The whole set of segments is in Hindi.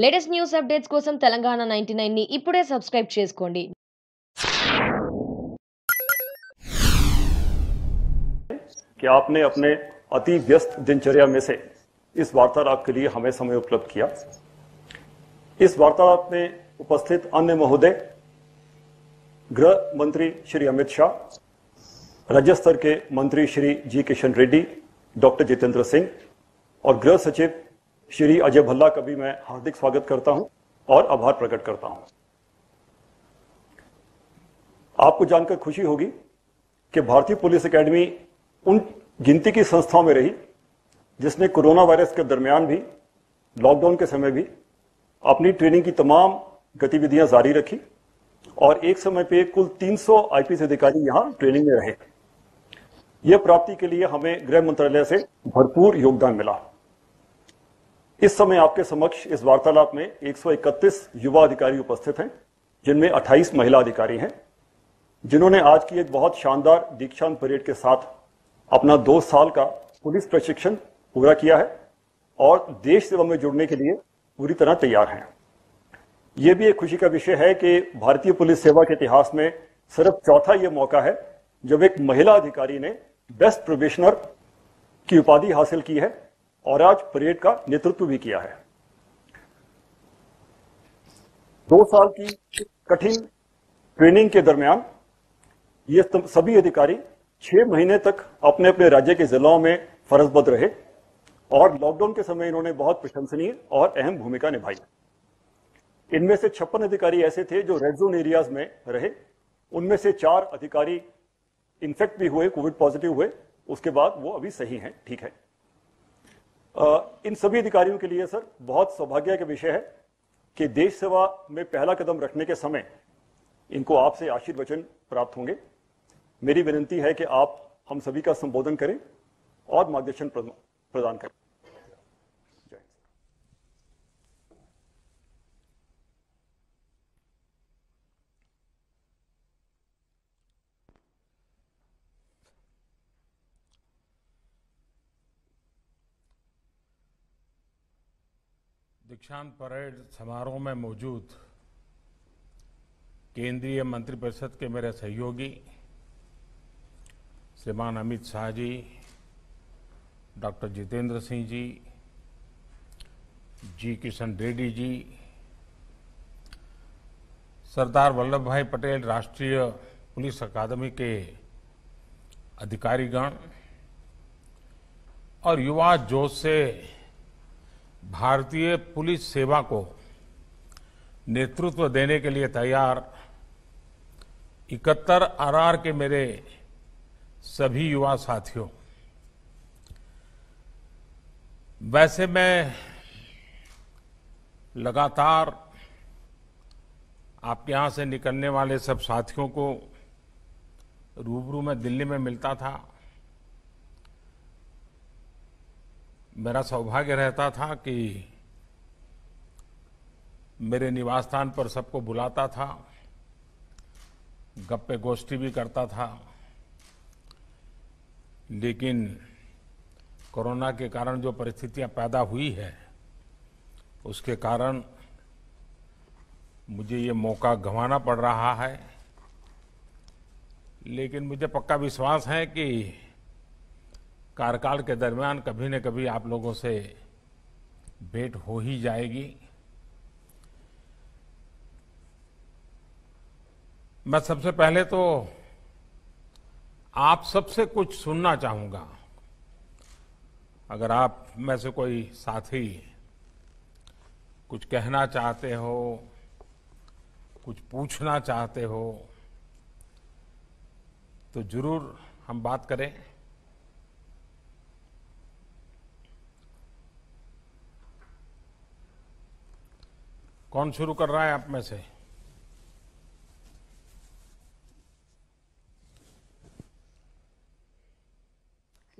లేటెస్ట్ న్యూస్ అప్డేట్స్ కోసం తెలంగాణ నైన్టీ ని ఇప్పుడే సబ్స్క్రైబ్ చేసుకోండి कि आपने अपने अति व्यस्त दिनचर्या में से इस वार्तालाप के लिए हमें समय उपलब्ध किया इस वार्तालाप में उपस्थित अन्य महोदय गृह मंत्री श्री अमित शाह राज्य स्तर के मंत्री श्री जी किशन रेड्डी डॉक्टर जितेंद्र सिंह और गृह सचिव श्री अजय भल्ला का भी मैं हार्दिक स्वागत करता हूं और आभार प्रकट करता हूं आपको जानकर खुशी होगी कि भारतीय पुलिस एकेडमी उन गिनती की संस्थाओं में रही जिसने कोरोना वायरस के दरमियान भी लॉकडाउन के समय भी अपनी ट्रेनिंग की तमाम गतिविधियां जारी रखी और एक समय पे कुल 300 आईपीएस अधिकारी यहां ट्रेनिंग में रहे यह प्राप्ति के लिए हमें गृह मंत्रालय से भरपूर योगदान मिला इस समय आपके समक्ष इस वार्तालाप में 131 युवा अधिकारी उपस्थित हैं जिनमें 28 महिला अधिकारी हैं जिन्होंने आज की एक बहुत शानदार दीक्षांत परेड के साथ अपना दो साल का पुलिस प्रशिक्षण पूरा किया है और देश सेवा में जुड़ने के लिए पूरी तरह तैयार हैं ये भी एक खुशी का विषय है कि भारतीय पुलिस सेवा के इतिहास में सिर्फ चौथा ये मौका है जब एक महिला अधिकारी ने बेस्ट प्रोबेशनर की उपाधि हासिल की है और आज परेड का नेतृत्व भी किया है दो साल की कठिन ट्रेनिंग के दरमियान ये सभी अधिकारी छह महीने तक अपने अपने राज्य के जिलों में फर्जबद रहे और लॉकडाउन के समय इन्होंने बहुत प्रशंसनीय और अहम भूमिका निभाई इनमें से छप्पन अधिकारी ऐसे थे जो रेड जोन एरियाज में रहे उनमें से चार अधिकारी इन्फेक्ट भी हुए कोविड पॉजिटिव हुए उसके बाद वो अभी सही हैं ठीक है इन सभी अधिकारियों के लिए सर बहुत सौभाग्य का विषय है कि देश सेवा में पहला कदम रखने के समय इनको आपसे आशीर्वचन प्राप्त होंगे मेरी विनती है कि आप हम सभी का संबोधन करें और मार्गदर्शन प्रदान करें दीक्षांत परेड समारोह में मौजूद केंद्रीय मंत्रिपरिषद के मेरे सहयोगी श्रीमान अमित शाह जी डॉक्टर जितेंद्र सिंह जी जी किशन रेड्डी जी सरदार वल्लभ भाई पटेल राष्ट्रीय पुलिस अकादमी के अधिकारीगण और युवा जोश से भारतीय पुलिस सेवा को नेतृत्व देने के लिए तैयार इकहत्तर आरआर के मेरे सभी युवा साथियों वैसे मैं लगातार आपके यहाँ से निकलने वाले सब साथियों को रूबरू में दिल्ली में मिलता था मेरा सौभाग्य रहता था कि मेरे निवास स्थान पर सबको बुलाता था गप्पे गोष्ठी भी करता था लेकिन कोरोना के कारण जो परिस्थितियां पैदा हुई है उसके कारण मुझे ये मौका गंवाना पड़ रहा है लेकिन मुझे पक्का विश्वास है कि कार्यकाल के दरमियान कभी न कभी आप लोगों से भेंट हो ही जाएगी मैं सबसे पहले तो आप सबसे कुछ सुनना चाहूंगा अगर आप में से कोई साथी कुछ कहना चाहते हो कुछ पूछना चाहते हो तो जरूर हम बात करें कौन शुरू कर रहा है आप में से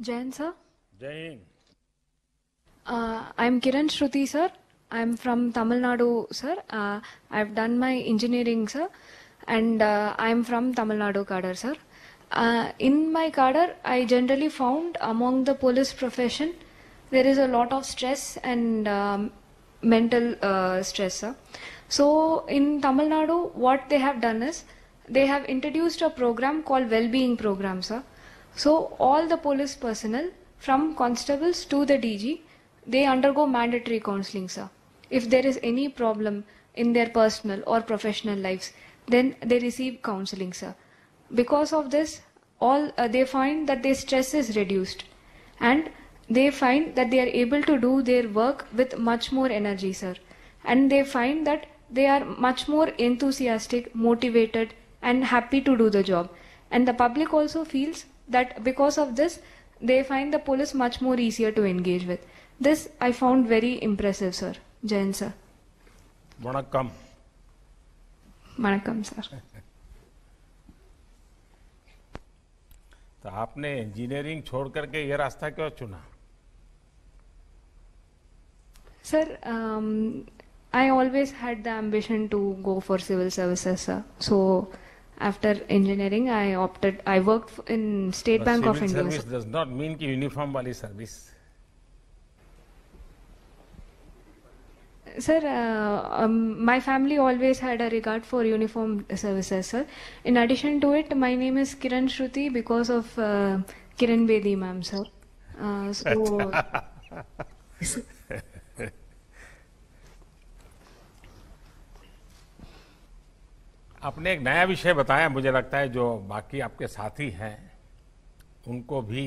Jain sir Jain I am Kiran Shruti sir I am from Tamil Nadu sir I have done my engineering sir and I am from Tamil Nadu cadre sir in my cadre I generally found among the police profession there is a lot of stress and mental uh, So in Tamil Nadu, what they have done is they have introduced a program called well-being program, sir. So all the police personnel, from constables to the DG, they undergo mandatory counseling, sir. If there is any problem in their personal or professional lives, then they receive counseling, sir. Because of this, all uh, they find that their stress is reduced, and they find that they are able to do their work with much more energy, sir. And they find that they are much more enthusiastic, motivated, and happy to do the job. And the public also feels that because of this, they find the police much more easier to engage with. This I found very impressive, sir. Jayan, sir. Manakam. Manakam sir. तो आपने इंजीनियरिंग छोड़ करके रास्ता क्यों चुना Sir, um, I always had the ambition to go for civil services, sir. So after engineering, I opted, I worked in State but Bank of India. Civil service does not mean ki uniform wali service. Sir, uh, um, my family always had a regard for uniform services, sir. In addition to it, my name is Kiran Shruti because of uh, Kiran Bedi, ma'am, sir. Uh, so. आपने एक नया विषय बताया मुझे लगता है जो बाकी आपके साथी हैं उनको भी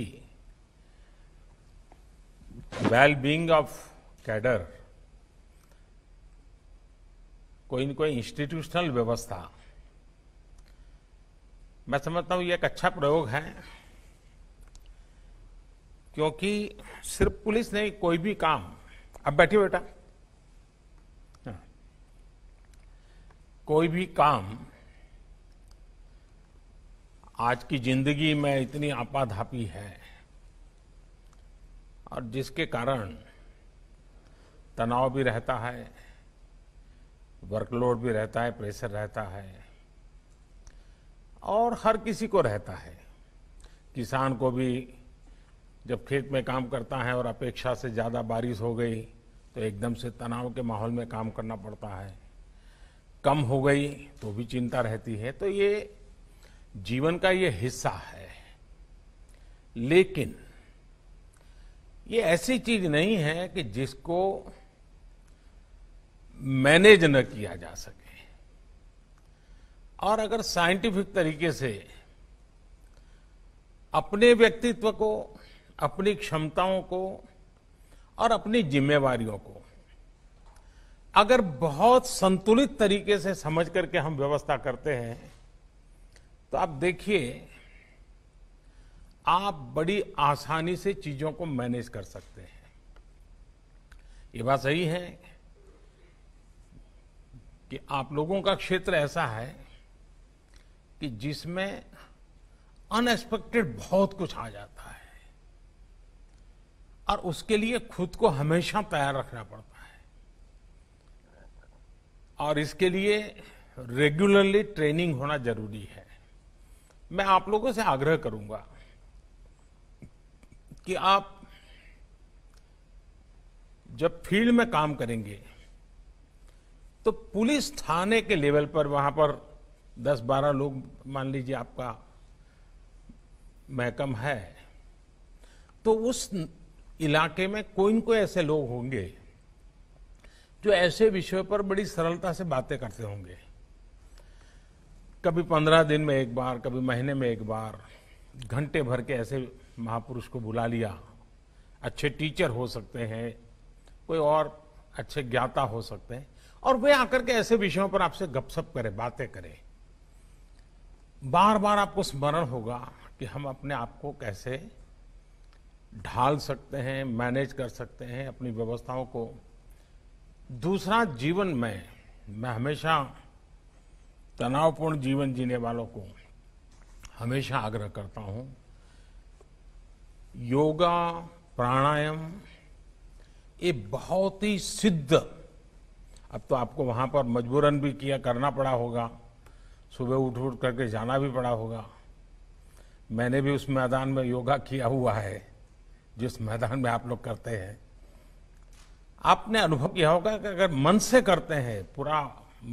वेल बींग ऑफ कैडर कोई न कोई इंस्टीट्यूशनल व्यवस्था मैं समझता हूं ये एक अच्छा प्रयोग है क्योंकि सिर्फ पुलिस नहीं कोई भी काम अब बैठिए बेटा कोई भी काम आज की जिंदगी में इतनी आपाधापी है और जिसके कारण तनाव भी रहता है वर्कलोड भी रहता है प्रेशर रहता है और हर किसी को रहता है किसान को भी जब खेत में काम करता है और अपेक्षा से ज़्यादा बारिश हो गई तो एकदम से तनाव के माहौल में काम करना पड़ता है कम हो गई तो भी चिंता रहती है तो ये जीवन का ये हिस्सा है लेकिन ये ऐसी चीज नहीं है कि जिसको मैनेज न किया जा सके और अगर साइंटिफिक तरीके से अपने व्यक्तित्व को अपनी क्षमताओं को और अपनी जिम्मेवारियों को अगर बहुत संतुलित तरीके से समझ करके हम व्यवस्था करते हैं तो आप देखिए आप बड़ी आसानी से चीजों को मैनेज कर सकते हैं ये बात सही है कि आप लोगों का क्षेत्र ऐसा है कि जिसमें अनएक्सपेक्टेड बहुत कुछ आ जाता है और उसके लिए खुद को हमेशा तैयार रखना पड़ता है और इसके लिए रेगुलरली ट्रेनिंग होना जरूरी है मैं आप लोगों से आग्रह करूंगा कि आप जब फील्ड में काम करेंगे तो पुलिस थाने के लेवल पर वहां पर 10-12 लोग मान लीजिए आपका महकम है तो उस इलाके में कोई न कोई ऐसे लोग होंगे जो ऐसे विषयों पर बड़ी सरलता से बातें करते होंगे कभी पंद्रह दिन में एक बार कभी महीने में एक बार घंटे भर के ऐसे महापुरुष को बुला लिया अच्छे टीचर हो सकते हैं कोई और अच्छे ज्ञाता हो सकते हैं और वे आकर के ऐसे विषयों पर आपसे गपशप करें बातें करें बार बार आपको स्मरण होगा कि हम अपने आप को कैसे ढाल सकते हैं मैनेज कर सकते हैं अपनी व्यवस्थाओं को दूसरा जीवन में मैं हमेशा तनावपूर्ण जीवन जीने वालों को हमेशा आग्रह करता हूं योगा प्राणायाम ये बहुत ही सिद्ध अब तो आपको वहां पर मजबूरन भी किया करना पड़ा होगा सुबह उठ उठ करके जाना भी पड़ा होगा मैंने भी उस मैदान में योगा किया हुआ है जिस मैदान में आप लोग करते हैं आपने अनुभव किया होगा कि अगर मन से करते हैं पूरा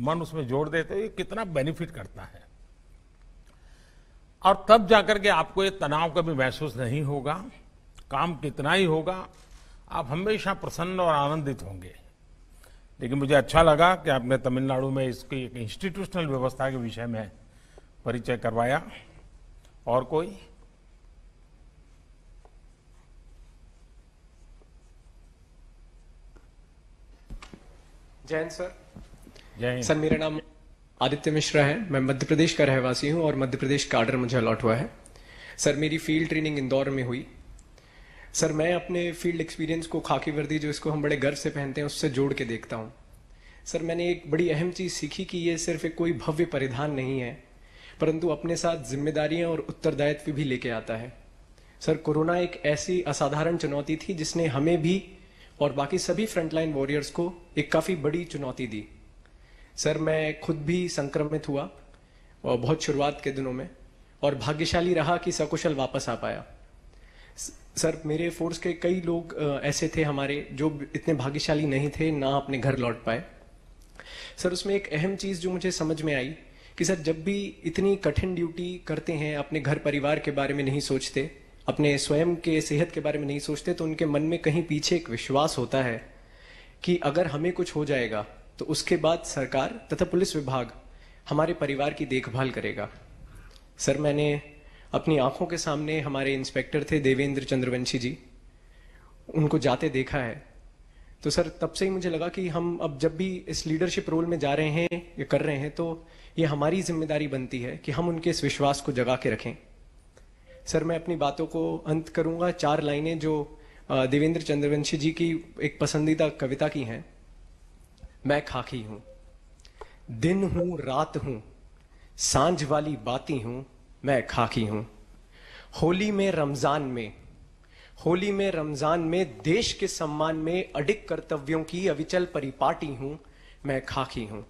मन उसमें जोड़ देते हैं ये कितना बेनिफिट करता है और तब जाकर के आपको ये तनाव कभी महसूस नहीं होगा काम कितना ही होगा आप हमेशा प्रसन्न और आनंदित होंगे लेकिन मुझे अच्छा लगा कि आपने तमिलनाडु में इसकी एक इंस्टीट्यूशनल व्यवस्था के विषय में परिचय करवाया और कोई जैन सर जय सर मेरा नाम आदित्य मिश्रा है मैं मध्य प्रदेश का रहवासी हूँ और मध्य प्रदेश का आर्डर मुझे अलॉट हुआ है सर मेरी फील्ड ट्रेनिंग इंदौर में हुई सर मैं अपने फील्ड एक्सपीरियंस को खाकी वर्दी जो इसको हम बड़े गर्व से पहनते हैं उससे जोड़ के देखता हूँ सर मैंने एक बड़ी अहम चीज़ सीखी कि ये सिर्फ एक कोई भव्य परिधान नहीं है परंतु अपने साथ जिम्मेदारियां और उत्तरदायित्व भी लेके आता है सर कोरोना एक ऐसी असाधारण चुनौती थी जिसने हमें भी और बाकी सभी फ्रंटलाइन वॉरियर्स को एक काफ़ी बड़ी चुनौती दी सर मैं खुद भी संक्रमित हुआ और बहुत शुरुआत के दिनों में और भाग्यशाली रहा कि सकुशल वापस आ पाया सर मेरे फोर्स के कई लोग ऐसे थे हमारे जो इतने भाग्यशाली नहीं थे ना अपने घर लौट पाए सर उसमें एक अहम चीज़ जो मुझे समझ में आई कि सर जब भी इतनी कठिन ड्यूटी करते हैं अपने घर परिवार के बारे में नहीं सोचते अपने स्वयं के सेहत के बारे में नहीं सोचते तो उनके मन में कहीं पीछे एक विश्वास होता है कि अगर हमें कुछ हो जाएगा तो उसके बाद सरकार तथा पुलिस विभाग हमारे परिवार की देखभाल करेगा सर मैंने अपनी आंखों के सामने हमारे इंस्पेक्टर थे देवेंद्र चंद्रवंशी जी उनको जाते देखा है तो सर तब से ही मुझे लगा कि हम अब जब भी इस लीडरशिप रोल में जा रहे हैं या कर रहे हैं तो ये हमारी जिम्मेदारी बनती है कि हम उनके इस विश्वास को जगा के रखें सर मैं अपनी बातों को अंत करूंगा चार लाइनें जो देवेंद्र चंद्रवंशी जी की एक पसंदीदा कविता की हैं मैं खाकी हूं दिन हूं रात हूं सांझ वाली बाती हूं मैं खाकी हूं होली में रमजान में होली में रमजान में देश के सम्मान में अडिक कर्तव्यों की अविचल परिपाटी हूं मैं खाकी हूं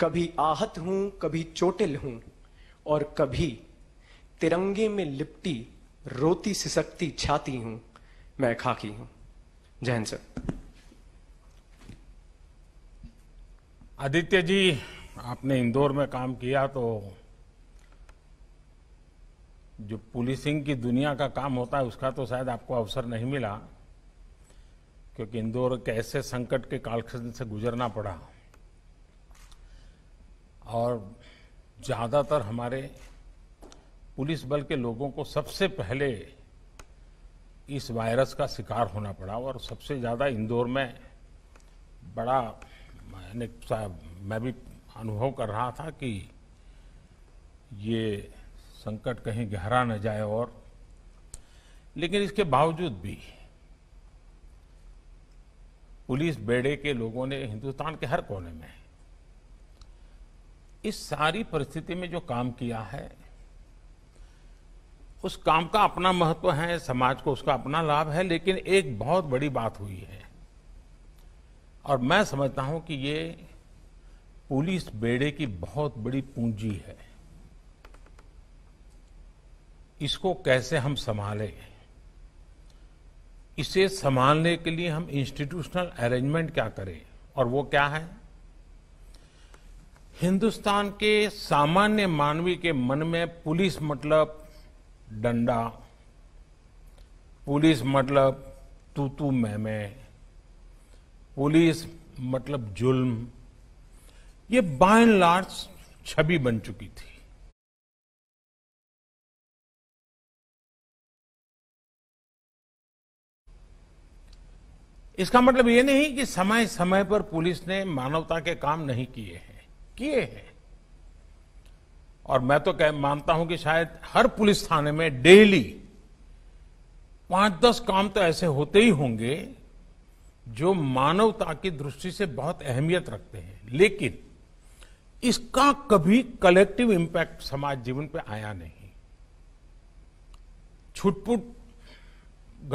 कभी आहत हूं कभी चोटिल हूं और कभी तिरंगे में लिपटी रोती सिसकती छाती हूं मैं खाकी हूं जैन सर आदित्य जी आपने इंदौर में काम किया तो जो पुलिसिंग की दुनिया का काम होता है उसका तो शायद आपको अवसर नहीं मिला क्योंकि इंदौर के ऐसे संकट के कालखंड से गुजरना पड़ा और ज़्यादातर हमारे पुलिस बल के लोगों को सबसे पहले इस वायरस का शिकार होना पड़ा और सबसे ज़्यादा इंदौर में बड़ा मैंने मैं भी अनुभव कर रहा था कि ये संकट कहीं गहरा न जाए और लेकिन इसके बावजूद भी पुलिस बेड़े के लोगों ने हिंदुस्तान के हर कोने में इस सारी परिस्थिति में जो काम किया है उस काम का अपना महत्व है समाज को उसका अपना लाभ है लेकिन एक बहुत बड़ी बात हुई है और मैं समझता हूं कि ये पुलिस बेड़े की बहुत बड़ी पूंजी है इसको कैसे हम संभालें इसे संभालने के लिए हम इंस्टीट्यूशनल अरेंजमेंट क्या करें और वो क्या है हिंदुस्तान के सामान्य मानवी के मन में पुलिस मतलब डंडा पुलिस मतलब तू तू मैं मैं पुलिस मतलब जुल्म ये बाय एंड लार्ज छवि बन चुकी थी इसका मतलब ये नहीं कि समय समय पर पुलिस ने मानवता के काम नहीं किए हैं किए हैं और मैं तो कह मानता हूं कि शायद हर पुलिस थाने में डेली पांच दस काम तो ऐसे होते ही होंगे जो मानवता की दृष्टि से बहुत अहमियत रखते हैं लेकिन इसका कभी कलेक्टिव इंपैक्ट समाज जीवन पे आया नहीं छुटपुट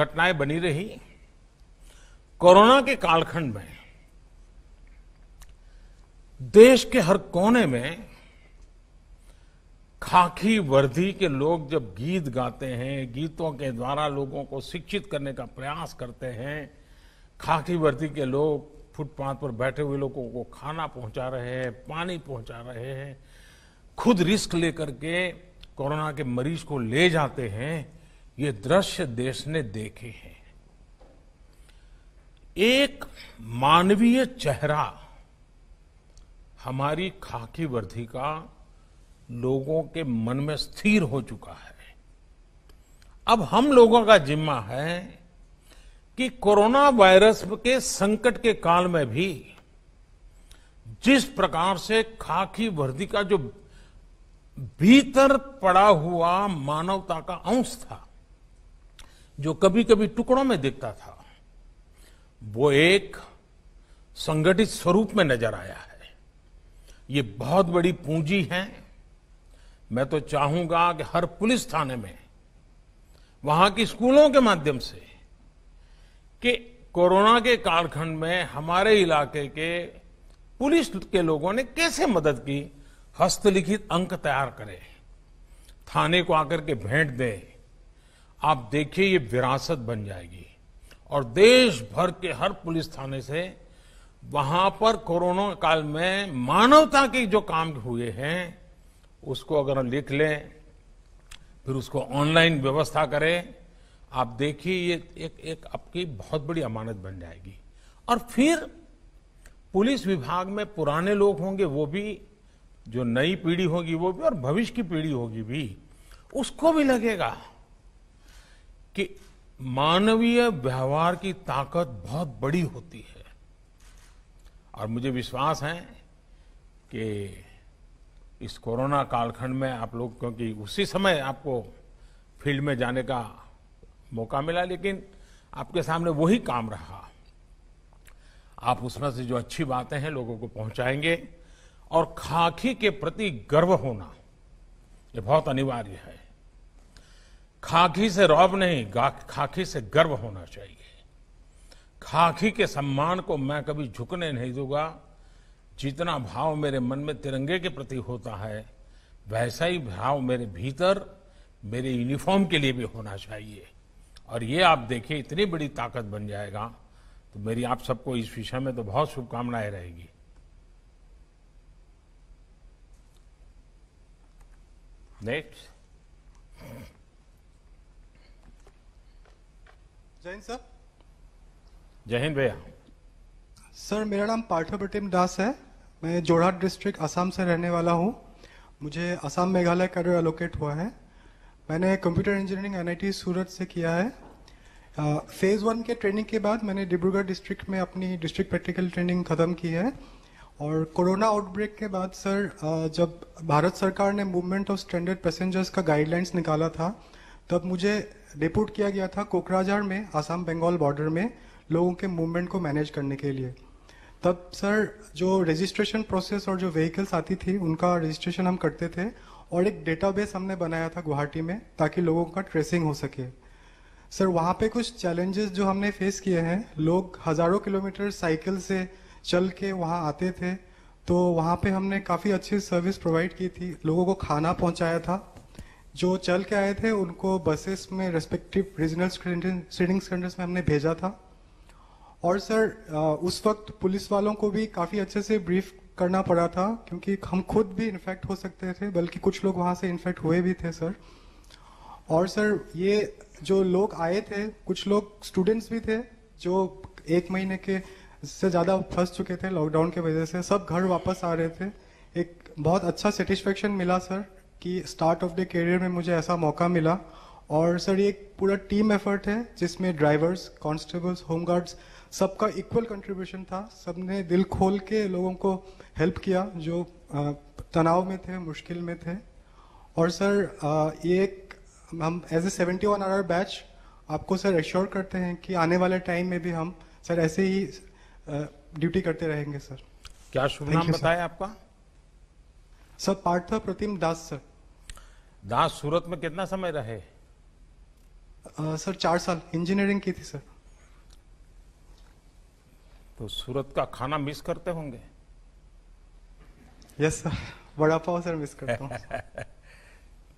घटनाएं बनी रही कोरोना के कालखंड में देश के हर कोने में खाकी वर्दी के लोग जब गीत गाते हैं गीतों के द्वारा लोगों को शिक्षित करने का प्रयास करते हैं खाकी वर्दी के लोग फुटपाथ पर बैठे हुए लोगों को खाना पहुंचा रहे हैं पानी पहुंचा रहे हैं खुद रिस्क लेकर के कोरोना के मरीज को ले जाते हैं ये दृश्य देश ने देखे हैं एक मानवीय चेहरा हमारी खाकी वर्दी का लोगों के मन में स्थिर हो चुका है अब हम लोगों का जिम्मा है कि कोरोना वायरस के संकट के काल में भी जिस प्रकार से खाकी वर्दी का जो भीतर पड़ा हुआ मानवता का अंश था जो कभी कभी टुकड़ों में दिखता था वो एक संगठित स्वरूप में नजर आया है ये बहुत बड़ी पूंजी है मैं तो चाहूंगा कि हर पुलिस थाने में वहां की स्कूलों के माध्यम से कि कोरोना के कालखंड में हमारे इलाके के पुलिस के लोगों ने कैसे मदद की हस्तलिखित अंक तैयार करें थाने को आकर के भेंट दें आप देखिए ये विरासत बन जाएगी और देश भर के हर पुलिस थाने से वहां पर कोरोना काल में मानवता के जो काम हुए हैं उसको अगर हम लिख लें फिर उसको ऑनलाइन व्यवस्था करें आप देखिए ये एक एक आपकी बहुत बड़ी अमानत बन जाएगी और फिर पुलिस विभाग में पुराने लोग होंगे वो भी जो नई पीढ़ी होगी वो भी और भविष्य की पीढ़ी होगी भी उसको भी लगेगा कि मानवीय व्यवहार की ताकत बहुत बड़ी होती है और मुझे विश्वास है कि इस कोरोना कालखंड में आप लोग क्योंकि उसी समय आपको फील्ड में जाने का मौका मिला लेकिन आपके सामने वही काम रहा आप उसमें से जो अच्छी बातें हैं लोगों को पहुंचाएंगे और खाकी के प्रति गर्व होना ये बहुत अनिवार्य है खाकी से रौब नहीं खाकी से गर्व होना चाहिए खाकी के सम्मान को मैं कभी झुकने नहीं दूंगा जितना भाव मेरे मन में तिरंगे के प्रति होता है वैसा ही भाव मेरे भीतर मेरे यूनिफॉर्म के लिए भी होना चाहिए और ये आप देखिए इतनी बड़ी ताकत बन जाएगा तो मेरी आप सबको इस विषय में तो बहुत शुभकामनाएं रहेगी नेक्स्ट जैन सर जैन भैया सर मेरा नाम पार्थिव प्रतिम दास है मैं जोरहाट डिस्ट्रिक्ट असम से रहने वाला हूँ मुझे असम मेघालय कैडर एलोकेट हुआ है मैंने कंप्यूटर इंजीनियरिंग एनआईटी सूरत से किया है फेज़ वन के ट्रेनिंग के बाद मैंने डिब्रूगढ़ डिस्ट्रिक्ट में अपनी डिस्ट्रिक्ट प्रैक्टिकल ट्रेनिंग ख़त्म की है और कोरोना आउटब्रेक के बाद सर जब भारत सरकार ने मूवमेंट ऑफ स्टैंडर्ड पैसेंजर्स का गाइडलाइंस निकाला था तब मुझे डिपोर्ट किया गया था कोकराझार में आसाम बंगाल बॉर्डर में लोगों के मूवमेंट को मैनेज करने के लिए तब सर जो रजिस्ट्रेशन प्रोसेस और जो व्हीकल्स आती थी उनका रजिस्ट्रेशन हम करते थे और एक डेटाबेस हमने बनाया था गुवाहाटी में ताकि लोगों का ट्रेसिंग हो सके सर वहाँ पे कुछ चैलेंजेस जो हमने फेस किए हैं लोग हज़ारों किलोमीटर साइकिल से चल के वहाँ आते थे तो वहाँ पे हमने काफ़ी अच्छी सर्विस प्रोवाइड की थी लोगों को खाना पहुँचाया था जो चल के आए थे उनको बसेस में रेस्पेक्टिव रीजनल सीडिंग सेंटर्स में हमने भेजा था और सर उस वक्त पुलिस वालों को भी काफी अच्छे से ब्रीफ करना पड़ा था क्योंकि हम खुद भी इन्फेक्ट हो सकते थे बल्कि कुछ लोग वहाँ से इन्फेक्ट हुए भी थे सर और सर ये जो लोग आए थे कुछ लोग स्टूडेंट्स भी थे जो एक महीने के से ज़्यादा फंस चुके थे लॉकडाउन के वजह से सब घर वापस आ रहे थे एक बहुत अच्छा सेटिस्फेक्शन मिला सर कि स्टार्ट ऑफ द करियर में मुझे ऐसा मौका मिला और सर ये एक पूरा टीम एफर्ट है जिसमें ड्राइवर्स कॉन्स्टेबल्स होमगार्ड्स सबका इक्वल कंट्रीब्यूशन था सबने दिल खोल के लोगों को हेल्प किया जो तनाव में थे मुश्किल में थे और सर ये एक हम as a seventy one our batch आपको सर एश्योर करते हैं कि आने वाले टाइम में भी हम सर ऐसे ही ड्यूटी करते रहेंगे सर क्या शुभ नाम बताया आपका सर पार्थ प्रतिम दास सर दास सूरत में कितना समय रहे आ, सर चार साल इंजीनियरिंग की थी सर तो सूरत का खाना मिस करते होंगे यस सर बड़ा पाव सर मिस करता हूँ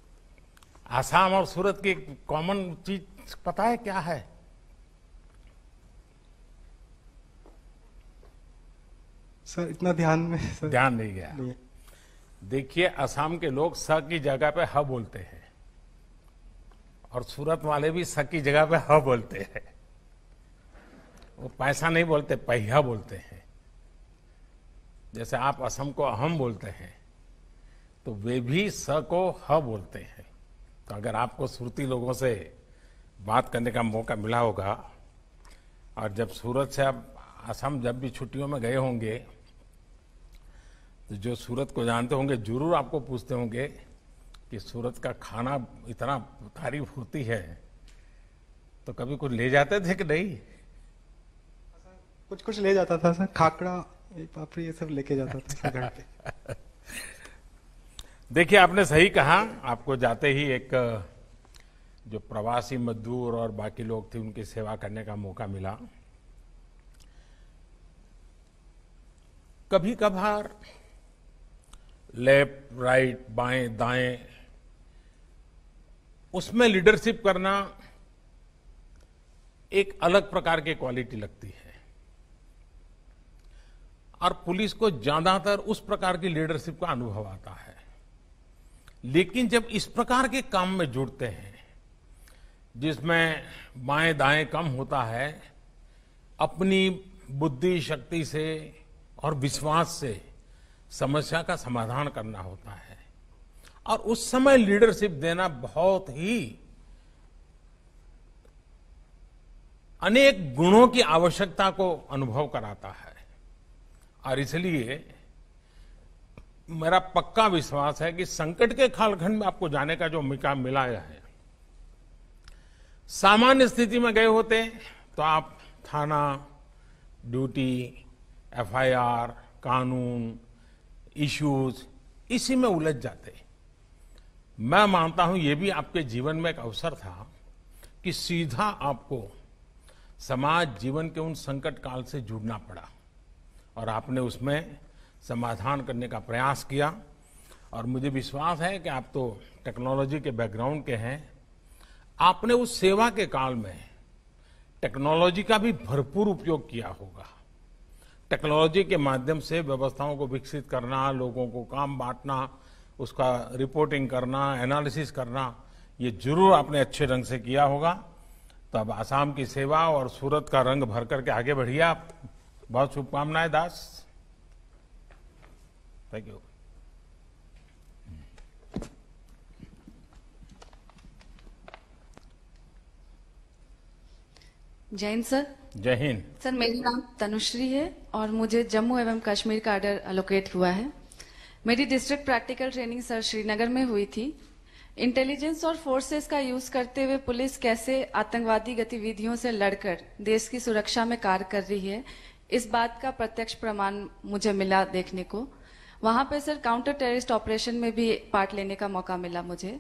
आसाम और सूरत की कॉमन चीज पता है क्या है सर इतना ध्यान में सर ध्यान नहीं गया देखिए असम के लोग स की जगह पे ह बोलते हैं और सूरत वाले भी स की जगह पे ह बोलते हैं वो पैसा नहीं बोलते पहिया बोलते हैं जैसे आप असम को अहम बोलते हैं तो वे भी स को ह बोलते हैं तो अगर आपको सुरती लोगों से बात करने का मौका मिला होगा और जब सूरत से आप असम जब भी छुट्टियों में गए होंगे तो जो सूरत को जानते होंगे जरूर आपको पूछते होंगे कि सूरत का खाना इतना तारीफ होती है तो कभी कुछ ले जाते थे कि नहीं कुछ कुछ ले जाता था सर खाकड़ा पापड़ी ये सब लेके जाता था घर पे देखिए आपने सही कहा आपको जाते ही एक जो प्रवासी मजदूर और बाकी लोग थे उनकी सेवा करने का मौका मिला कभी कभार लेफ्ट राइट बाएं दाएं उसमें लीडरशिप करना एक अलग प्रकार की क्वालिटी लगती है और पुलिस को ज्यादातर उस प्रकार की लीडरशिप का अनुभव आता है लेकिन जब इस प्रकार के काम में जुड़ते हैं जिसमें बाएं दाएं कम होता है अपनी बुद्धि शक्ति से और विश्वास से समस्या का समाधान करना होता है और उस समय लीडरशिप देना बहुत ही अनेक गुणों की आवश्यकता को अनुभव कराता है और इसलिए मेरा पक्का विश्वास है कि संकट के कालखंड में आपको जाने का जो मौका मिला है सामान्य स्थिति में गए होते तो आप थाना ड्यूटी एफआईआर कानून इश्यूज इसी में उलझ जाते मैं मानता हूं यह भी आपके जीवन में एक अवसर था कि सीधा आपको समाज जीवन के उन संकट काल से जुड़ना पड़ा और आपने उसमें समाधान करने का प्रयास किया और मुझे विश्वास है कि आप तो टेक्नोलॉजी के बैकग्राउंड के हैं आपने उस सेवा के काल में टेक्नोलॉजी का भी भरपूर उपयोग किया होगा टेक्नोलॉजी के माध्यम से व्यवस्थाओं को विकसित करना लोगों को काम बांटना उसका रिपोर्टिंग करना एनालिसिस करना ये जरूर आपने अच्छे ढंग से किया होगा तब तो आसाम की सेवा और सूरत का रंग भर करके आगे बढ़िए आप बहुत शुभकामनाएं दास थैंक यू जय हिंद सर जय हिंद सर मेरा नाम तनुश्री है और मुझे जम्मू एवं कश्मीर का आर्डर अलोकेट हुआ है मेरी district practical training sir Srinagar में हुई थी इंटेलिजेंस और फोर्सेस का यूज करते हुए पुलिस कैसे आतंकवादी गतिविधियों से लड़कर देश की सुरक्षा में कार्य कर रही है इस बात का प्रत्यक्ष प्रमाण मुझे मिला देखने को वहां पे सर काउंटर टेररिस्ट ऑपरेशन में भी पार्ट लेने का मौका मिला मुझे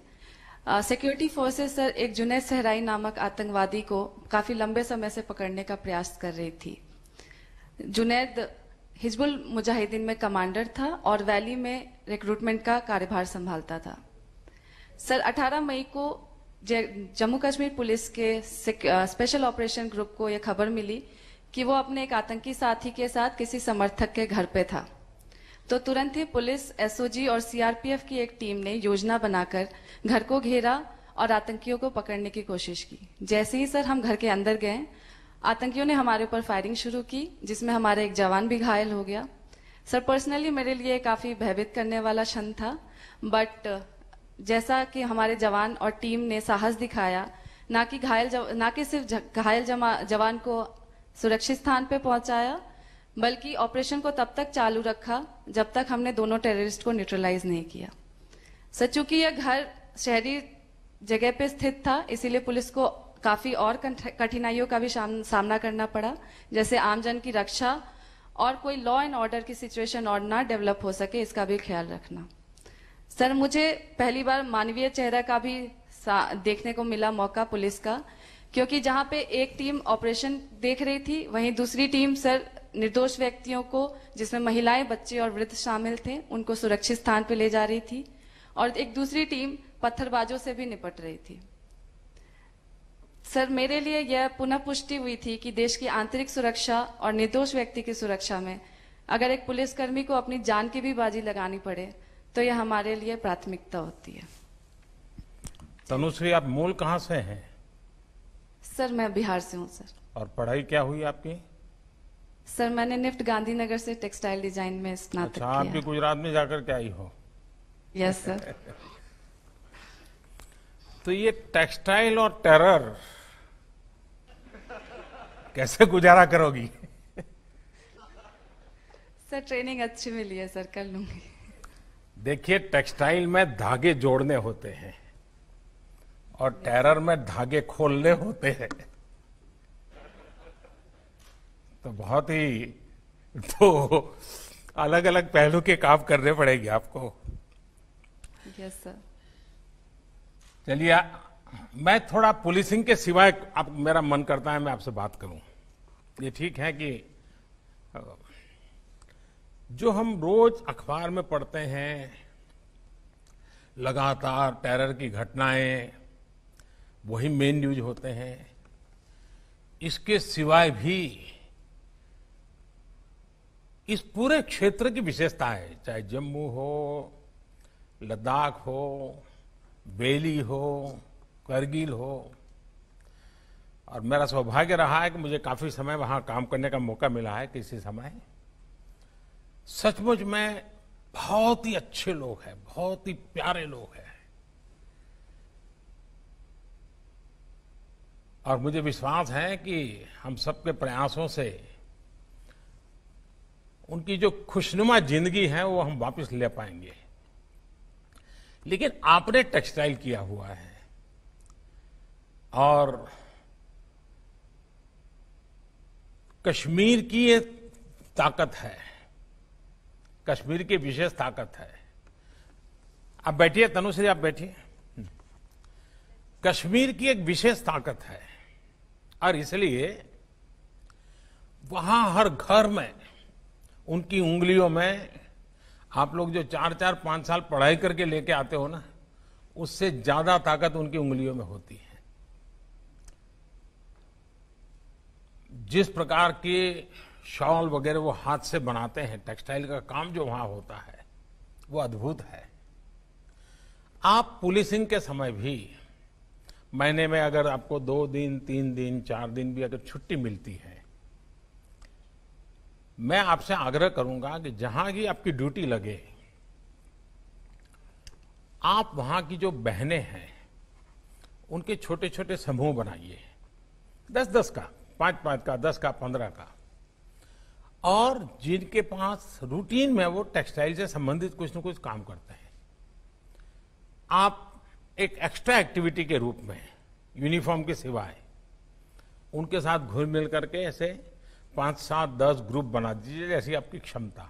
सिक्योरिटी फोर्सेस सर एक जुनेद सहराई नामक आतंकवादी को काफी लंबे समय से पकड़ने का प्रयास कर रही थी जुनेद हिजबुल मुजाहिदीन में कमांडर था और वैली में रिक्रूटमेंट का कार्यभार संभालता था सर 18 मई को जम्मू कश्मीर पुलिस के स्पेशल ऑपरेशन ग्रुप को यह खबर मिली कि वो अपने एक आतंकी साथी के साथ किसी समर्थक के घर पे था तो तुरंत ही पुलिस एसओजी और सीआरपीएफ की एक टीम ने योजना बनाकर घर को घेरा और आतंकियों को पकड़ने की कोशिश की जैसे ही सर हम घर के अंदर गए आतंकियों ने हमारे ऊपर फायरिंग शुरू की जिसमें हमारा एक जवान भी घायल हो गया सर पर्सनली मेरे लिए काफी भयभीत करने वाला क्षण था बट जैसा कि हमारे जवान और टीम ने साहस दिखाया ना कि घायल ना कि सिर्फ घायल जवान को सुरक्षित स्थान पर पहुंचाया बल्कि ऑपरेशन को तब तक चालू रखा जब तक हमने दोनों टेररिस्ट को न्यूट्रलाइज नहीं किया सर चूंकि यह घर शहरी जगह पे स्थित था इसीलिए पुलिस को काफी और कठिनाइयों का भी सामना करना पड़ा जैसे आमजन की रक्षा और कोई लॉ एंड ऑर्डर की सिचुएशन और ना डेवलप हो सके इसका भी ख्याल रखना सर मुझे पहली बार मानवीय चेहरा का भी देखने को मिला मौका पुलिस का क्योंकि जहां पे एक टीम ऑपरेशन देख रही थी वहीं दूसरी टीम सर निर्दोष व्यक्तियों को जिसमें महिलाएं बच्चे और वृद्ध शामिल थे उनको सुरक्षित स्थान पर ले जा रही थी और एक दूसरी टीम पत्थरबाजों से भी निपट रही थी सर मेरे लिए यह पुनः पुष्टि हुई थी कि देश की आंतरिक सुरक्षा और निर्दोष व्यक्ति की सुरक्षा में अगर एक पुलिसकर्मी को अपनी जान की भी बाजी लगानी पड़े तो यह हमारे लिए प्राथमिकता होती है तनुश्री आप मूल कहाँ से हैं सर मैं बिहार से हूँ सर और पढ़ाई क्या हुई आपकी सर मैंने निफ्ट गांधीनगर से टेक्सटाइल डिजाइन में स्नातक अच्छा, आप भी गुजरात में जाकर के आई हो यस सर तो ये टेक्सटाइल और टेरर कैसे गुजारा करोगी सर ट्रेनिंग अच्छी मिली है सर कर लूंगी देखिए टेक्सटाइल में धागे जोड़ने होते हैं और टेरर में धागे खोलने होते हैं तो बहुत ही तो अलग अलग पहलू के काम करने पड़ेंगे आपको यस सर चलिए मैं थोड़ा पुलिसिंग के सिवाय आप मेरा मन करता है मैं आपसे बात करूं ये ठीक है कि जो हम रोज अखबार में पढ़ते हैं लगातार टेरर की घटनाएं वही मेन न्यूज होते हैं इसके सिवाय भी इस पूरे क्षेत्र की विशेषताएं चाहे जम्मू हो लद्दाख हो बेली हो करगिल हो और मेरा सौभाग्य रहा है कि मुझे काफ़ी समय वहां काम करने का मौका मिला है किसी समय सचमुच में बहुत ही अच्छे लोग हैं बहुत ही प्यारे लोग हैं और मुझे विश्वास है कि हम सबके प्रयासों से उनकी जो खुशनुमा जिंदगी है वो हम वापस ले पाएंगे लेकिन आपने टेक्सटाइल किया हुआ है और कश्मीर की ये ताकत है कश्मीर की विशेष ताकत है आप बैठिए तनुश्री आप बैठिए कश्मीर की एक विशेष ताकत है और इसलिए वहां हर घर में उनकी उंगलियों में आप लोग जो चार चार पांच साल पढ़ाई करके लेके आते हो ना उससे ज्यादा ताकत उनकी उंगलियों में होती है जिस प्रकार के शॉल वगैरह वो हाथ से बनाते हैं टेक्सटाइल का काम जो वहां होता है वो अद्भुत है आप पुलिसिंग के समय भी महीने में अगर आपको दो दिन तीन दिन चार दिन भी अगर छुट्टी मिलती है मैं आपसे आग्रह करूंगा कि जहां की आपकी ड्यूटी लगे आप वहां की जो बहनें हैं उनके छोटे छोटे समूह बनाइए दस दस का पांच पांच का दस का पंद्रह का और जिनके पास रूटीन में वो टेक्सटाइल से संबंधित कुछ न कुछ काम करते हैं आप एक एक्स्ट्रा एक्टिविटी के रूप में यूनिफॉर्म के सिवाय उनके साथ घुल मिल करके ऐसे पांच सात दस ग्रुप बना दीजिए जैसी आपकी क्षमता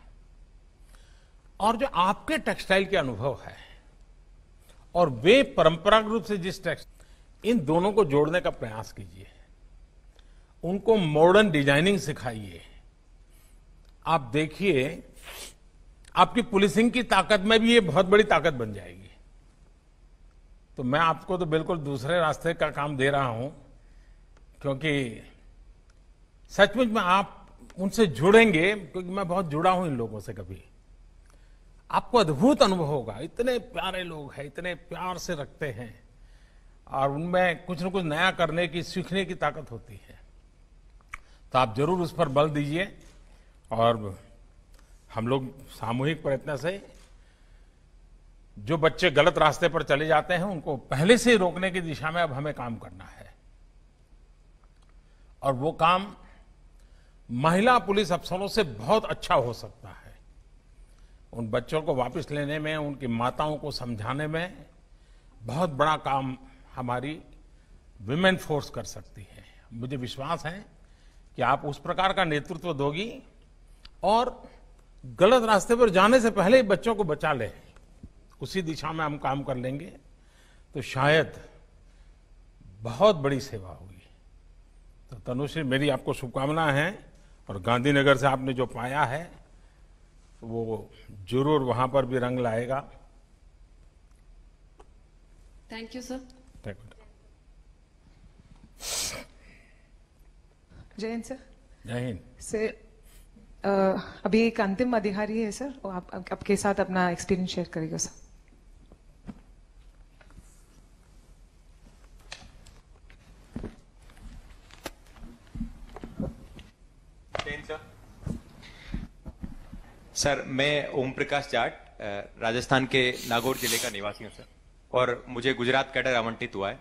और जो आपके टेक्सटाइल के अनुभव है और वे परंपरागत रूप से जिस टेक्स इन दोनों को जोड़ने का प्रयास कीजिए उनको मॉडर्न डिजाइनिंग सिखाइए आप देखिए आपकी पुलिसिंग की ताकत में भी ये बहुत बड़ी ताकत बन जाएगी तो मैं आपको तो बिल्कुल दूसरे रास्ते का काम दे रहा हूं क्योंकि सचमुच में आप उनसे जुड़ेंगे क्योंकि मैं बहुत जुड़ा हूं इन लोगों से कभी आपको अद्भुत अनुभव होगा इतने प्यारे लोग हैं इतने प्यार से रखते हैं और उनमें कुछ न कुछ नया करने की सीखने की ताकत होती है तो आप जरूर उस पर बल दीजिए और हम लोग सामूहिक प्रयत्न से जो बच्चे गलत रास्ते पर चले जाते हैं उनको पहले से ही रोकने की दिशा में अब हमें काम करना है और वो काम महिला पुलिस अफसरों से बहुत अच्छा हो सकता है उन बच्चों को वापस लेने में उनकी माताओं को समझाने में बहुत बड़ा काम हमारी विमेन फोर्स कर सकती है मुझे विश्वास है कि आप उस प्रकार का नेतृत्व दोगी और गलत रास्ते पर जाने से पहले ही बच्चों को बचा लें उसी दिशा में हम काम कर लेंगे तो शायद बहुत बड़ी सेवा होगी तो तनुश्री मेरी आपको शुभकामना है और गांधीनगर से आपने जो पाया है वो जरूर वहां पर भी रंग लाएगा thank you sir thank you Hind sir Jai Hind sir अभी एक अंतिम अधिकारी है सर वो आप, आपके साथ अपना एक्सपीरियंस शेयर करेगा सर सर मैं ओम प्रकाश जाट राजस्थान के नागौर जिले का निवासी हूँ सर और मुझे गुजरात कैडर आवंटित हुआ है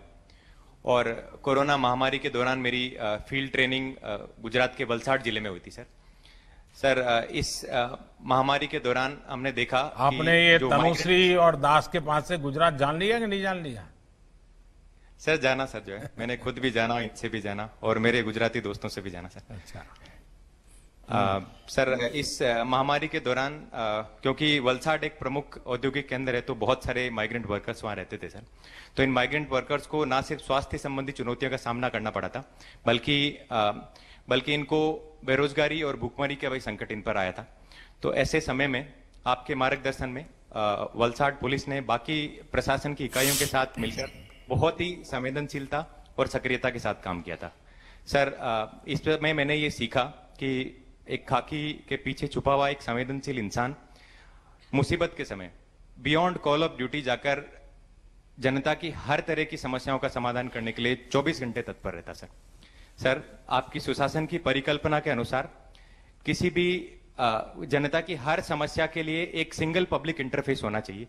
और कोरोना महामारी के दौरान मेरी फील्ड ट्रेनिंग गुजरात के वलसाड जिले में हुई थी सर सर इस महामारी के दौरान हमने देखा आपने ये तनुश्री और दास के पास से गुजरात जान लिया कि नहीं जान लिया सर जाना सर जो है मैंने खुद भी जाना इनसे भी जाना और मेरे गुजराती दोस्तों से भी जाना सर अच्छा आ, सर इस महामारी के दौरान क्योंकि वलसाड एक प्रमुख औद्योगिक केंद्र है तो बहुत सारे माइग्रेंट वर्कर्स वहाँ रहते थे सर तो इन माइग्रेंट वर्कर्स को ना सिर्फ स्वास्थ्य संबंधी चुनौतियों का सामना करना पड़ा था बल्कि आ, बल्कि इनको बेरोजगारी और भूखमरी का भी संकट इन पर आया था तो ऐसे समय में आपके मार्गदर्शन में वलसाड पुलिस ने बाकी प्रशासन की इकाइयों के साथ मिलकर बहुत ही संवेदनशीलता और सक्रियता के साथ काम किया था सर इस समय मैंने ये सीखा कि एक खाकी के पीछे छुपा हुआ एक संवेदनशील इंसान मुसीबत के समय बियॉन्ड कॉल ऑफ ड्यूटी जाकर जनता की हर तरह की समस्याओं का समाधान करने के लिए 24 घंटे तत्पर रहता सर सर आपकी सुशासन की परिकल्पना के अनुसार किसी भी जनता की हर समस्या के लिए एक सिंगल पब्लिक इंटरफेस होना चाहिए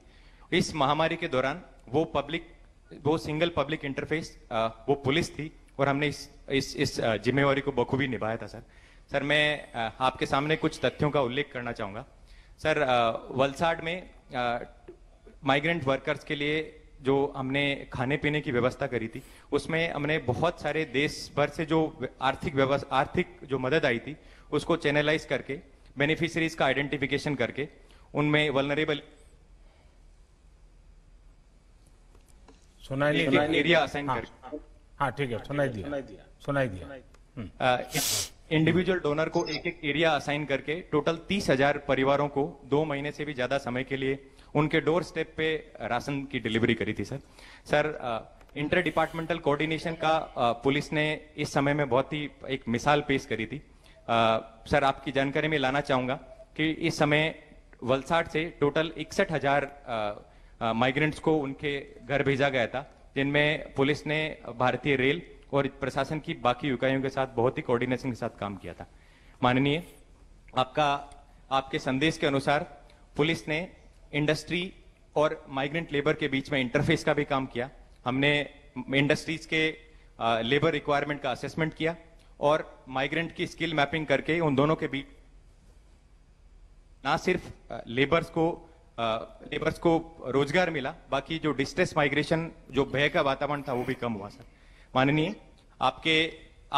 इस महामारी के दौरान वो पब्लिक वो सिंगल पब्लिक इंटरफेस वो पुलिस थी और हमने इस इस, इस जिम्मेवारी को बखूबी निभाया था सर सर मैं आपके सामने कुछ तथ्यों का उल्लेख करना चाहूँगा सर वलसाड में माइग्रेंट वर्कर्स के लिए जो हमने खाने पीने की व्यवस्था करी थी उसमें हमने बहुत सारे देश भर से जो आर्थिक व्यवस्था आर्थिक जो मदद आई थी उसको चैनलाइज करके बेनिफिशरीज का आइडेंटिफिकेशन करके उनमें वलनरेबल सुनाई एरिया असाइन हाँ। कर हाँ ठीक है सुनाई दिया सुनाई दिया सुनाई दिया हम्म। इंडिविजुअल डोनर को एक एक एरिया असाइन करके टोटल तीस हजार परिवारों को दो महीने से भी ज्यादा समय के लिए उनके डोर स्टेप पे राशन की डिलीवरी करी थी sir sir inter departmental coordination का पुलिस ने इस समय में बहुत ही एक मिसाल पेश करी थी आ, सर आपकी जानकारी में लाना चाहूंगा कि इस समय वलसाड से टोटल इकसठ हजार माइग्रेंट्स को उनके घर भेजा गया था जिनमें पुलिस ने भारतीय रेल और प्रशासन की बाकी इकाइयों के साथ बहुत ही कोऑर्डिनेशन के साथ काम किया था माननीय आपका आपके संदेश के अनुसार पुलिस ने इंडस्ट्री और माइग्रेंट लेबर के बीच में इंटरफेस का भी काम किया हमने इंडस्ट्रीज के लेबर रिक्वायरमेंट का असेसमेंट किया और माइग्रेंट की स्किल मैपिंग करके उन दोनों के बीच ना सिर्फ लेबर्स को लेबर्स को रोजगार मिला बाकी जो डिस्ट्रेस माइग्रेशन जो भय का वातावरण था वो भी कम हुआ सर माननीय आपके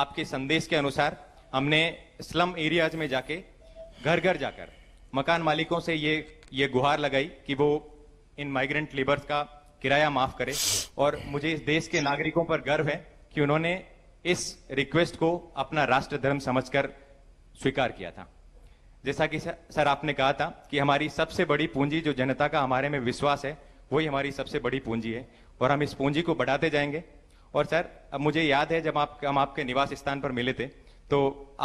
आपके संदेश के अनुसार हमने स्लम एरियाज में जाके घर घर जाकर मकान मालिकों से ये ये गुहार लगाई कि वो इन माइग्रेंट लेबर्स का किराया माफ करे और मुझे इस देश के नागरिकों पर गर्व है कि उन्होंने इस रिक्वेस्ट को अपना राष्ट्र धर्म समझ स्वीकार किया था जैसा कि सर आपने कहा था कि हमारी सबसे बड़ी पूंजी जो जनता का हमारे में विश्वास है वही हमारी सबसे बड़ी पूंजी है और हम इस पूंजी को बढ़ाते जाएंगे और सर अब मुझे याद है जब आप हम आपके निवास स्थान पर मिले थे तो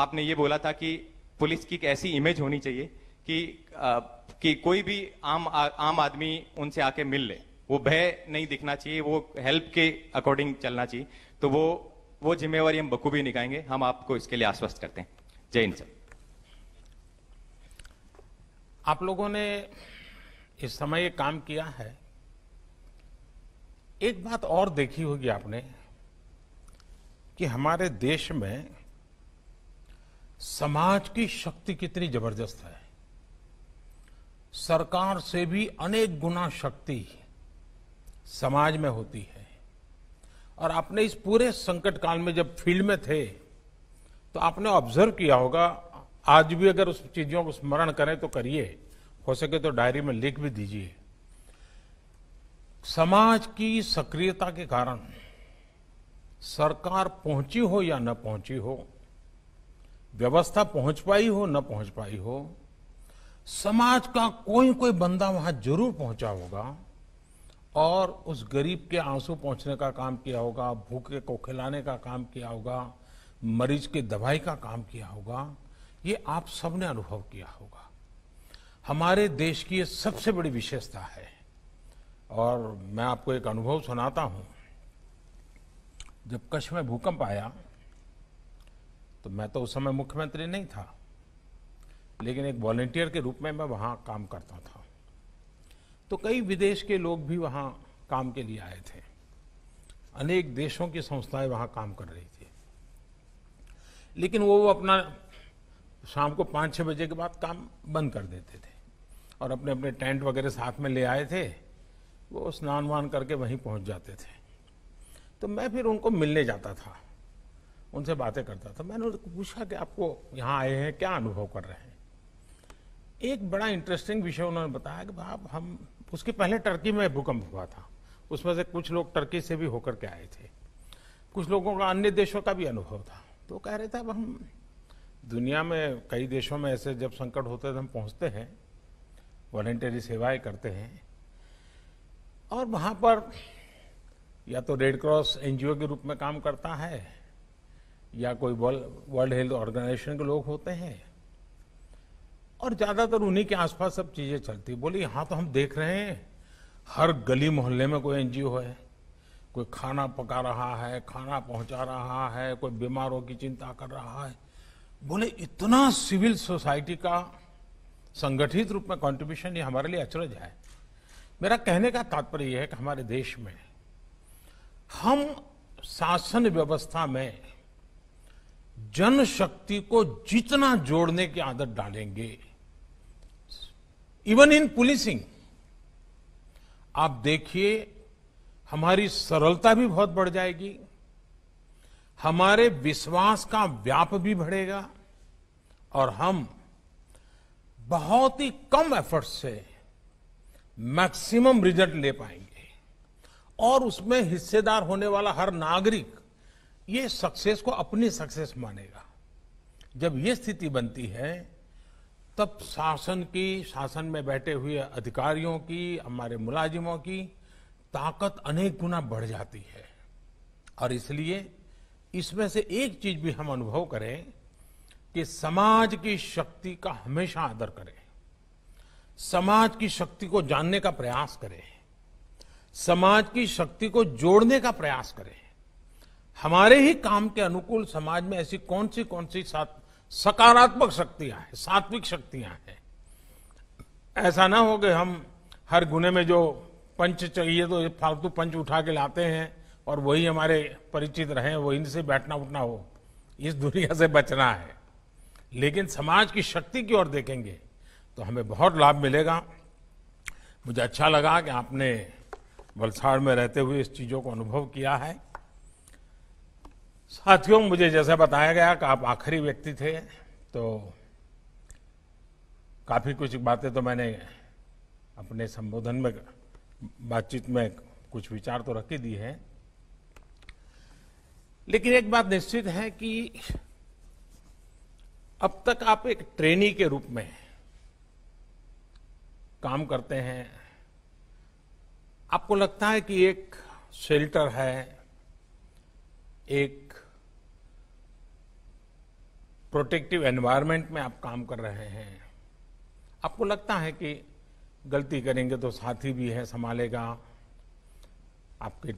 आपने ये बोला था कि पुलिस की एक ऐसी इमेज होनी चाहिए कि आ, कि कोई भी आम आ, आम आदमी उनसे आके मिल ले वो भय नहीं दिखना चाहिए वो हेल्प के अकॉर्डिंग चलना चाहिए तो वो वो जिम्मेवारी हम बखूबी निकाएंगे हम आपको इसके लिए आश्वस्त करते हैं जय हिंद सर आप लोगों ने इस समय ये काम किया है एक बात और देखी होगी आपने कि हमारे देश में समाज की शक्ति कितनी जबरदस्त है सरकार से भी अनेक गुना शक्ति समाज में होती है और आपने इस पूरे संकट काल में जब फील्ड में थे तो आपने ऑब्जर्व किया होगा आज भी अगर उस चीजों को स्मरण करें तो करिए हो सके तो डायरी में लिख भी दीजिए समाज की सक्रियता के कारण सरकार पहुंची हो या न पहुंची हो व्यवस्था पहुंच पाई हो न पहुंच पाई हो समाज का कोई कोई बंदा वहां जरूर पहुंचा होगा और उस गरीब के आंसू पहुंचने का काम किया होगा भूखे को खिलाने का काम किया होगा मरीज के दवाई का काम किया होगा ये आप सबने अनुभव किया होगा हमारे देश की ये सबसे बड़ी विशेषता है और मैं आपको एक अनुभव सुनाता हूँ जब कच्छ में भूकंप आया तो मैं तो उस समय मुख्यमंत्री नहीं था लेकिन एक वॉलेंटियर के रूप में मैं वहाँ काम करता था तो कई विदेश के लोग भी वहाँ काम के लिए आए थे अनेक देशों की संस्थाएं वहाँ काम कर रही थी लेकिन वो अपना शाम को पाँच छः बजे के बाद काम बंद कर देते थे और अपने अपने टेंट वगैरह साथ में ले आए थे वो स्नान वान करके वहीं पहुंच जाते थे तो मैं फिर उनको मिलने जाता था उनसे बातें करता था मैंने उनको पूछा कि आपको यहाँ आए हैं क्या अनुभव कर रहे हैं एक बड़ा इंटरेस्टिंग विषय उन्होंने बताया कि आप हम उसके पहले टर्की में भूकंप हुआ था उसमें से कुछ लोग टर्की से भी होकर के आए थे कुछ लोगों का अन्य देशों का भी अनुभव था तो कह रहे थे अब हम दुनिया में कई देशों में ऐसे जब संकट होते हैं तो हम पहुँचते हैं वॉलेंटरी सेवाएं करते हैं और वहाँ पर या तो रेड क्रॉस एनजीओ के रूप में काम करता है या कोई वर्ल्ड हेल्थ ऑर्गेनाइजेशन के लोग होते हैं और ज़्यादातर उन्हीं के आसपास सब चीज़ें चलती बोली यहां तो हम देख रहे हैं हर गली मोहल्ले में कोई एनजीओ है कोई खाना पका रहा है खाना पहुंचा रहा है कोई बीमारों की चिंता कर रहा है बोले इतना सिविल सोसाइटी का संगठित रूप में कंट्रीब्यूशन ये हमारे लिए अचरज है मेरा कहने का तात्पर्य यह है कि हमारे देश में हम शासन व्यवस्था में जनशक्ति को जितना जोड़ने की आदत डालेंगे इवन इन पुलिसिंग आप देखिए हमारी सरलता भी बहुत बढ़ जाएगी हमारे विश्वास का व्याप भी बढ़ेगा और हम बहुत ही कम एफर्ट से मैक्सिमम रिजल्ट ले पाएंगे और उसमें हिस्सेदार होने वाला हर नागरिक ये सक्सेस को अपनी सक्सेस मानेगा जब ये स्थिति बनती है तब शासन की शासन में बैठे हुए अधिकारियों की हमारे मुलाजिमों की ताकत अनेक गुना बढ़ जाती है और इसलिए इसमें से एक चीज भी हम अनुभव करें कि समाज की शक्ति का हमेशा आदर करें समाज की शक्ति को जानने का प्रयास करें समाज की शक्ति को जोड़ने का प्रयास करें हमारे ही काम के अनुकूल समाज में ऐसी कौन सी कौन सी सकारात्मक शक्तियां हैं सात्विक शक्तियां हैं ऐसा ना हो कि हम हर गुने में जो पंच चाहिए तो फालतू पंच उठा के लाते हैं और वही हमारे परिचित रहे वही से बैठना उठना हो इस दुनिया से बचना है लेकिन समाज की शक्ति की ओर देखेंगे तो हमें बहुत लाभ मिलेगा मुझे अच्छा लगा कि आपने वलसाड़ में रहते हुए इस चीज़ों को अनुभव किया है साथियों मुझे जैसा बताया गया कि आप आखिरी व्यक्ति थे तो काफ़ी कुछ बातें तो मैंने अपने संबोधन में बातचीत में कुछ विचार तो रख ही दी है लेकिन एक बात निश्चित है कि अब तक आप एक ट्रेनी के रूप में हैं काम करते हैं आपको लगता है कि एक शेल्टर है एक प्रोटेक्टिव एनवायरनमेंट में आप काम कर रहे हैं आपको लगता है कि गलती करेंगे तो साथी भी है संभालेगा आपके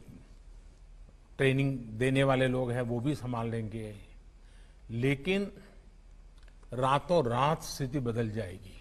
ट्रेनिंग देने वाले लोग हैं वो भी संभाल लेंगे लेकिन रातों रात स्थिति बदल जाएगी